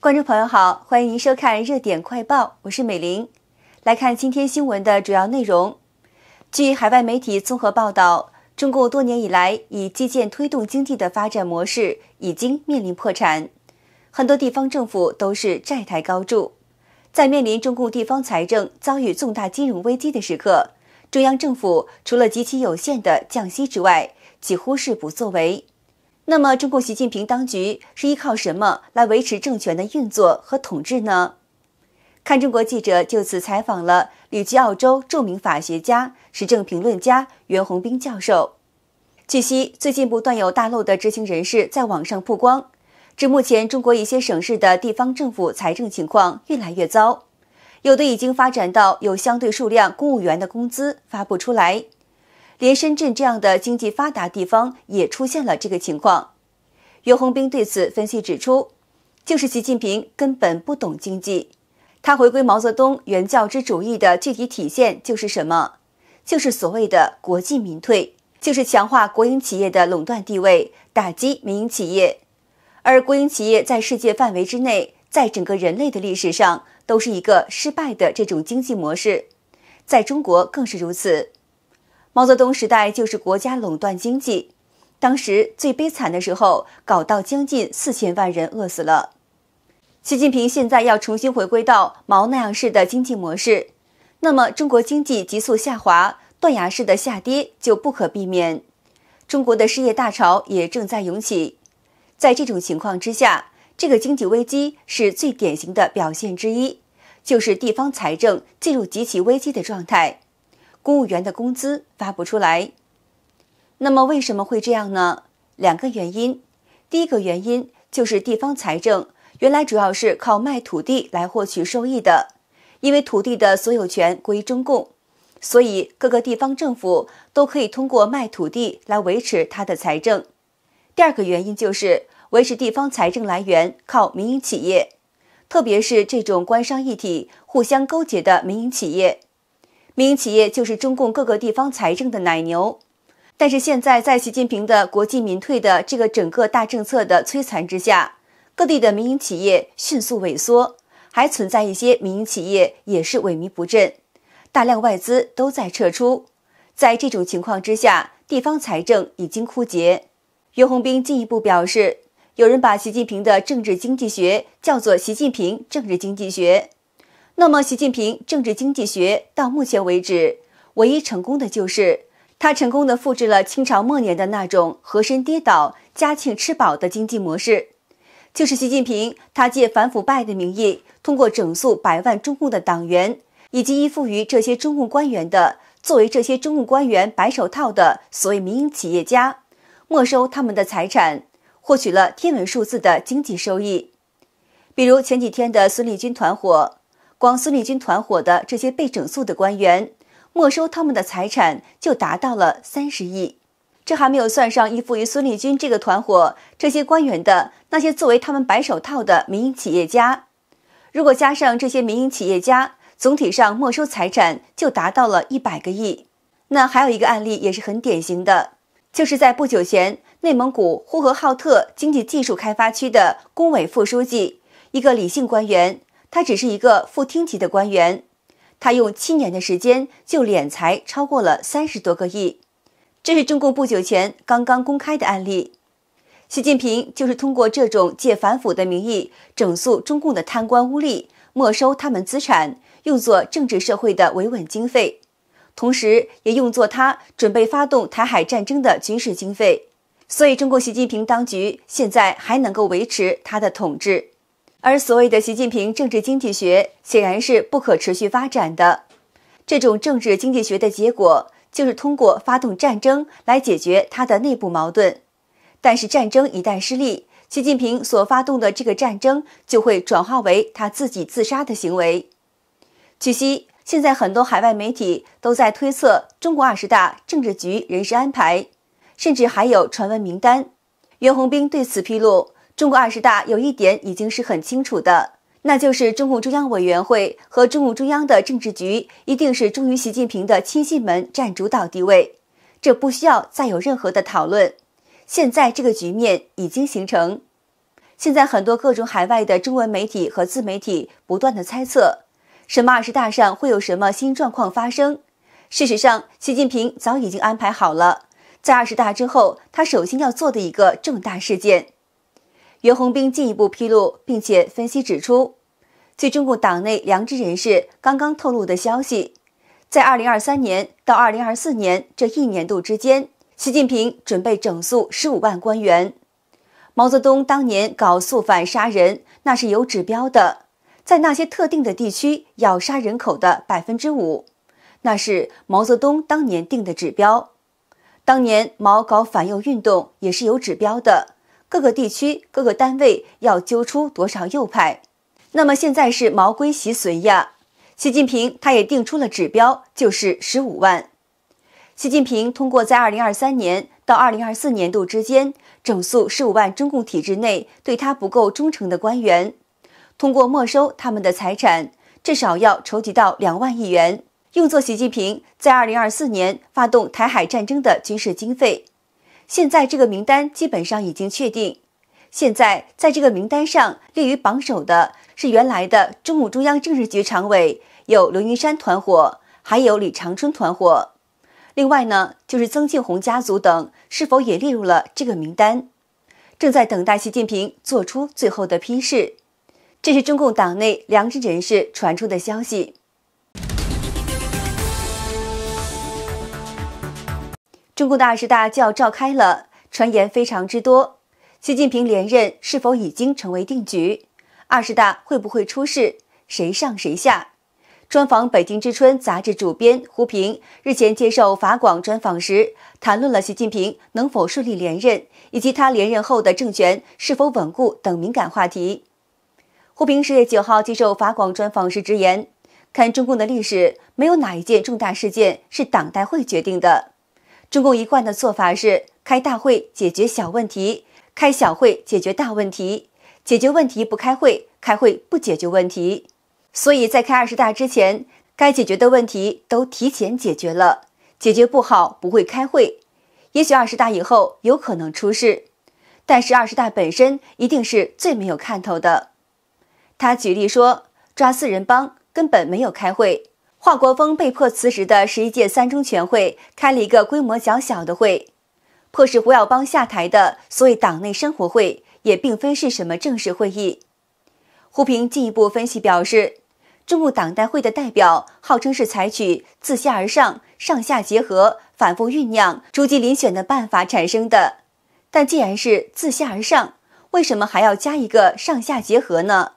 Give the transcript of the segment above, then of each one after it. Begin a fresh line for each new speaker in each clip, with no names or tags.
观众朋友好，欢迎您收看《热点快报》，我是美玲。来看今天新闻的主要内容。据海外媒体综合报道，中共多年以来以基建推动经济的发展模式已经面临破产，很多地方政府都是债台高筑。在面临中共地方财政遭遇重大金融危机的时刻，中央政府除了极其有限的降息之外，几乎是不作为。那么，中共习近平当局是依靠什么来维持政权的运作和统治呢？看中国记者就此采访了旅居澳洲著名法学家、时政评论家袁宏斌教授。据悉，最近不断有大陆的知情人士在网上曝光，至目前，中国一些省市的地方政府财政情况越来越糟，有的已经发展到有相对数量公务员的工资发不出来。连深圳这样的经济发达地方也出现了这个情况，袁宏兵对此分析指出，就是习近平根本不懂经济，他回归毛泽东原教旨主义的具体体现就是什么？就是所谓的国进民退，就是强化国营企业的垄断地位，打击民营企业。而国营企业在世界范围之内，在整个人类的历史上都是一个失败的这种经济模式，在中国更是如此。毛泽东时代就是国家垄断经济，当时最悲惨的时候，搞到将近四千万人饿死了。习近平现在要重新回归到毛那样式的经济模式，那么中国经济急速下滑、断崖式的下跌就不可避免。中国的失业大潮也正在涌起，在这种情况之下，这个经济危机是最典型的表现之一，就是地方财政进入极其危机的状态。公务员的工资发不出来，那么为什么会这样呢？两个原因，第一个原因就是地方财政原来主要是靠卖土地来获取收益的，因为土地的所有权归中共，所以各个地方政府都可以通过卖土地来维持它的财政。第二个原因就是维持地方财政来源靠民营企业，特别是这种官商一体、互相勾结的民营企业。民营企业就是中共各个地方财政的奶牛，但是现在在习近平的国进民退的这个整个大政策的摧残之下，各地的民营企业迅速萎缩，还存在一些民营企业也是萎靡不振，大量外资都在撤出，在这种情况之下，地方财政已经枯竭。袁宏斌进一步表示，有人把习近平的政治经济学叫做“习近平政治经济学”。那么，习近平政治经济学到目前为止唯一成功的，就是他成功的复制了清朝末年的那种和珅跌倒，嘉庆吃饱的经济模式。就是习近平，他借反腐败的名义，通过整肃百万中共的党员，以及依附于这些中共官员的，作为这些中共官员白手套的所谓民营企业家，没收他们的财产，获取了天文数字的经济收益。比如前几天的孙立军团伙。光孙立军团伙的这些被整肃的官员，没收他们的财产就达到了三十亿，这还没有算上依附于孙立军这个团伙这些官员的那些作为他们白手套的民营企业家。如果加上这些民营企业家，总体上没收财产就达到了一百个亿。那还有一个案例也是很典型的，就是在不久前，内蒙古呼和浩特经济技术开发区的工委副书记，一个李姓官员。他只是一个副厅级的官员，他用七年的时间就敛财超过了三十多个亿。这是中共不久前刚刚公开的案例。习近平就是通过这种借反腐的名义整肃中共的贪官污吏，没收他们资产，用作政治社会的维稳经费，同时也用作他准备发动台海战争的军事经费。所以，中共习近平当局现在还能够维持他的统治。而所谓的习近平政治经济学显然是不可持续发展的，这种政治经济学的结果就是通过发动战争来解决他的内部矛盾，但是战争一旦失利，习近平所发动的这个战争就会转化为他自己自杀的行为。据悉，现在很多海外媒体都在推测中国二十大政治局人事安排，甚至还有传闻名单。袁宏斌对此披露。中国二十大有一点已经是很清楚的，那就是中共中央委员会和中共中央的政治局一定是忠于习近平的亲信们占主导地位，这不需要再有任何的讨论。现在这个局面已经形成。现在很多各种海外的中文媒体和自媒体不断的猜测，什么二十大上会有什么新状况发生？事实上，习近平早已经安排好了，在二十大之后，他首先要做的一个重大事件。袁宏斌进一步披露，并且分析指出，据中共党内良知人士刚刚透露的消息，在二零二三年到二零二四年这一年度之间，习近平准备整肃十五万官员。毛泽东当年搞肃反杀人，那是有指标的，在那些特定的地区要杀人口的百分之五，那是毛泽东当年定的指标。当年毛搞反右运动也是有指标的。各个地区、各个单位要揪出多少右派？那么现在是毛归洗髓呀。习近平他也定出了指标，就是十五万。习近平通过在二零二三年到二零二四年度之间，整肃十五万中共体制内对他不够忠诚的官员，通过没收他们的财产，至少要筹集到两万亿元，用作习近平在二零二四年发动台海战争的军事经费。现在这个名单基本上已经确定。现在在这个名单上列于榜首的是原来的中共中央政治局常委，有刘云山团伙，还有李长春团伙。另外呢，就是曾庆红家族等是否也列入了这个名单，正在等待习近平做出最后的批示。这是中共党内良知人士传出的消息。中共的二十大就要召开了，传言非常之多。习近平连任是否已经成为定局？二十大会不会出事？谁上谁下？专访《北京之春》杂志主编胡平日前接受法广专访时，谈论了习近平能否顺利连任，以及他连任后的政权是否稳固等敏感话题。胡平十月九号接受法广专访时直言：“看中共的历史，没有哪一件重大事件是党代会决定的。”中共一贯的做法是：开大会解决小问题，开小会解决大问题。解决问题不开会，开会不解决问题。所以在开二十大之前，该解决的问题都提前解决了。解决不好不会开会，也许二十大以后有可能出事，但是二十大本身一定是最没有看头的。他举例说，抓四人帮根本没有开会。华国锋被迫辞职的十一届三中全会开了一个规模较小的会，迫使胡耀邦下台的所谓党内生活会也并非是什么正式会议。胡平进一步分析表示，中共党代会的代表号称是采取自下而上、上下结合、反复酝酿、逐级遴选的办法产生的，但既然是自下而上，为什么还要加一个上下结合呢？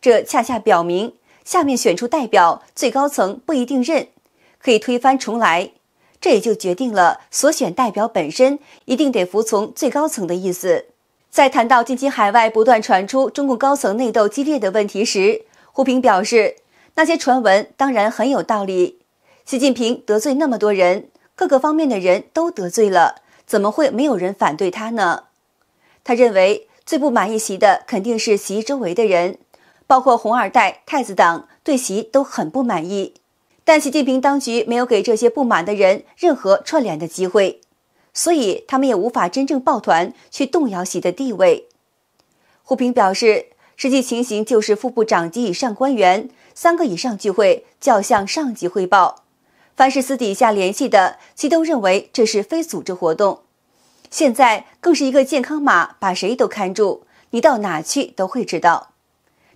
这恰恰表明。下面选出代表，最高层不一定认，可以推翻重来，这也就决定了所选代表本身一定得服从最高层的意思。在谈到近期海外不断传出中共高层内斗激烈的问题时，胡平表示，那些传闻当然很有道理。习近平得罪那么多人，各个方面的人都得罪了，怎么会没有人反对他呢？他认为最不满意习的肯定是习周围的人。包括红二代、太子党对席都很不满意，但习近平当局没有给这些不满的人任何串联的机会，所以他们也无法真正抱团去动摇习的地位。胡平表示，实际情形就是副部长及以上官员三个以上聚会要向上级汇报，凡是私底下联系的，其都认为这是非组织活动。现在更是一个健康码，把谁都看住，你到哪去都会知道。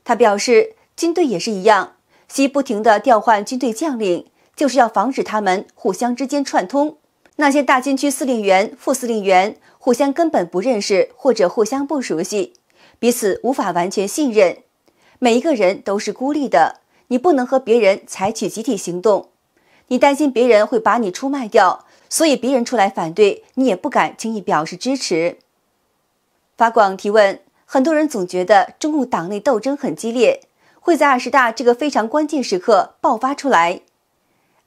他表示，军队也是一样，需不停的调换军队将领，就是要防止他们互相之间串通。那些大军区司令员、副司令员互相根本不认识，或者互相不熟悉，彼此无法完全信任。每一个人都是孤立的，你不能和别人采取集体行动，你担心别人会把你出卖掉，所以别人出来反对，你也不敢轻易表示支持。法广提问。很多人总觉得中共党内斗争很激烈，会在二十大这个非常关键时刻爆发出来。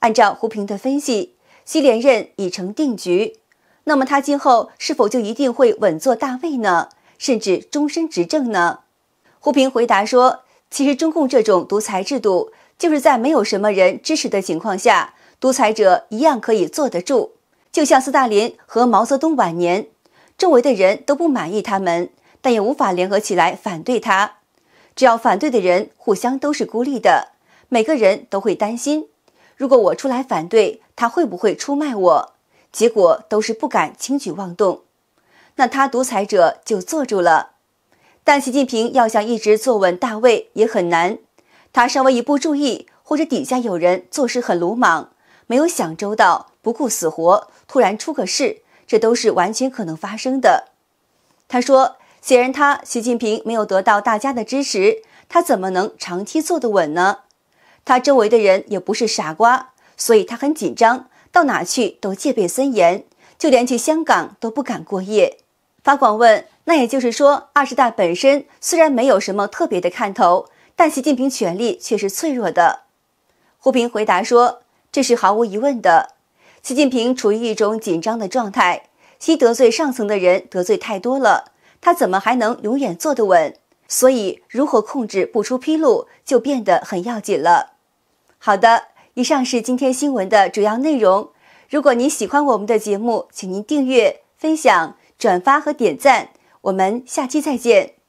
按照胡平的分析，习连任已成定局，那么他今后是否就一定会稳坐大位呢？甚至终身执政呢？胡平回答说：“其实中共这种独裁制度，就是在没有什么人支持的情况下，独裁者一样可以坐得住。就像斯大林和毛泽东晚年，周围的人都不满意他们。”但也无法联合起来反对他。只要反对的人互相都是孤立的，每个人都会担心：如果我出来反对，他会不会出卖我？结果都是不敢轻举妄动。那他独裁者就坐住了。但习近平要想一直坐稳大位也很难。他稍微一不注意，或者底下有人做事很鲁莽，没有想周到，不顾死活，突然出个事，这都是完全可能发生的。他说。显然，他习近平没有得到大家的支持，他怎么能长期坐得稳呢？他周围的人也不是傻瓜，所以他很紧张，到哪去都戒备森严，就连去香港都不敢过夜。发广问：那也就是说，二十大本身虽然没有什么特别的看头，但习近平权力却是脆弱的。胡平回答说：这是毫无疑问的。习近平处于一种紧张的状态，其得罪上层的人得罪太多了。他怎么还能永远坐得稳？所以如何控制不出纰漏就变得很要紧了。好的，以上是今天新闻的主要内容。如果您喜欢我们的节目，请您订阅、分享、转发和点赞。我们下期再见。